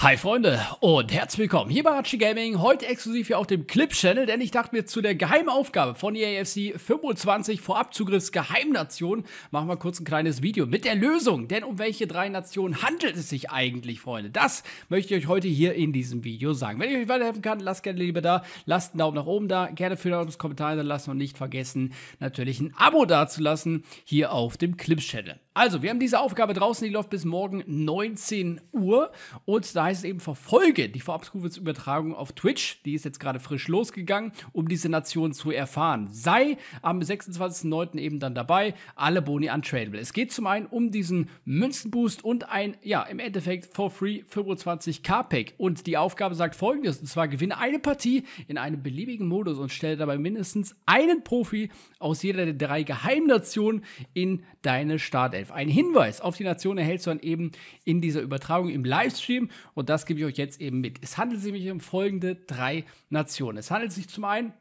Hi Freunde und herzlich willkommen hier bei Ratschi Gaming, heute exklusiv hier auf dem Clip-Channel, denn ich dachte mir zu der Geheimaufgabe von EAFC 25 Vorabzugriffsgeheimnation machen wir kurz ein kleines Video mit der Lösung, denn um welche drei Nationen handelt es sich eigentlich, Freunde? Das möchte ich euch heute hier in diesem Video sagen. Wenn ich euch weiterhelfen kann, lasst gerne lieber da, lasst einen Daumen nach oben da, gerne für uns Kommentar da lassen und nicht vergessen, natürlich ein Abo dazulassen hier auf dem Clip-Channel. Also, wir haben diese Aufgabe draußen, die läuft bis morgen 19 Uhr und da meistens eben verfolge, die Vorabskuwitz-Übertragung auf Twitch, die ist jetzt gerade frisch losgegangen, um diese Nation zu erfahren. Sei am 26.09. eben dann dabei, alle Boni untradable. Es geht zum einen um diesen Münzenboost und ein, ja, im Endeffekt for free 25k Pack. Und die Aufgabe sagt folgendes, und zwar gewinne eine Partie in einem beliebigen Modus und stelle dabei mindestens einen Profi aus jeder der drei Geheimnationen in deine Startelf. Ein Hinweis auf die Nation erhältst du dann eben in dieser Übertragung im Livestream und das gebe ich euch jetzt eben mit. Es handelt sich nämlich um folgende drei Nationen. Es handelt sich zum einen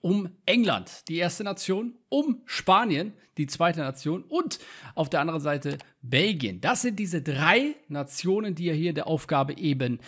um England, die erste Nation, um Spanien, die zweite Nation und auf der anderen Seite Belgien. Das sind diese drei Nationen, die ihr hier der Aufgabe eben,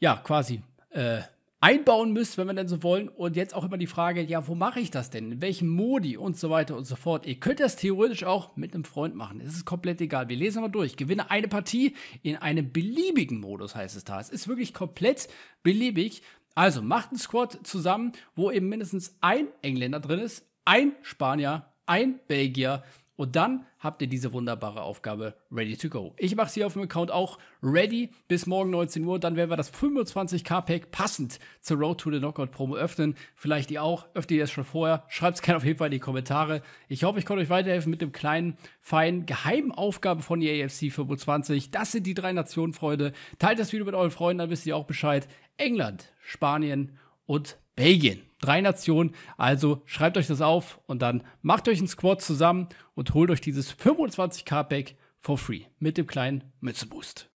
ja, quasi äh, einbauen müsst, wenn wir denn so wollen. Und jetzt auch immer die Frage, ja, wo mache ich das denn? In welchem Modi und so weiter und so fort. Ihr könnt das theoretisch auch mit einem Freund machen. Es ist komplett egal. Wir lesen mal durch. Gewinne eine Partie in einem beliebigen Modus, heißt es da. Es ist wirklich komplett beliebig. Also macht einen Squad zusammen, wo eben mindestens ein Engländer drin ist, ein Spanier, ein Belgier, und dann habt ihr diese wunderbare Aufgabe ready to go. Ich mache es hier auf dem Account auch ready bis morgen 19 Uhr. Dann werden wir das 25k-Pack passend zur Road to the Knockout-Promo öffnen. Vielleicht ihr auch. Öffnet ihr das schon vorher. Schreibt es gerne auf jeden Fall in die Kommentare. Ich hoffe, ich konnte euch weiterhelfen mit dem kleinen, feinen, geheimen Aufgabe von der AFC 25. Das sind die drei Nationen, Freunde. Teilt das Video mit euren Freunden, dann wisst ihr auch Bescheid. England, Spanien und Belgien. Drei Nationen, also schreibt euch das auf und dann macht euch einen Squad zusammen und holt euch dieses 25k Pack for free mit dem kleinen Mützeboost.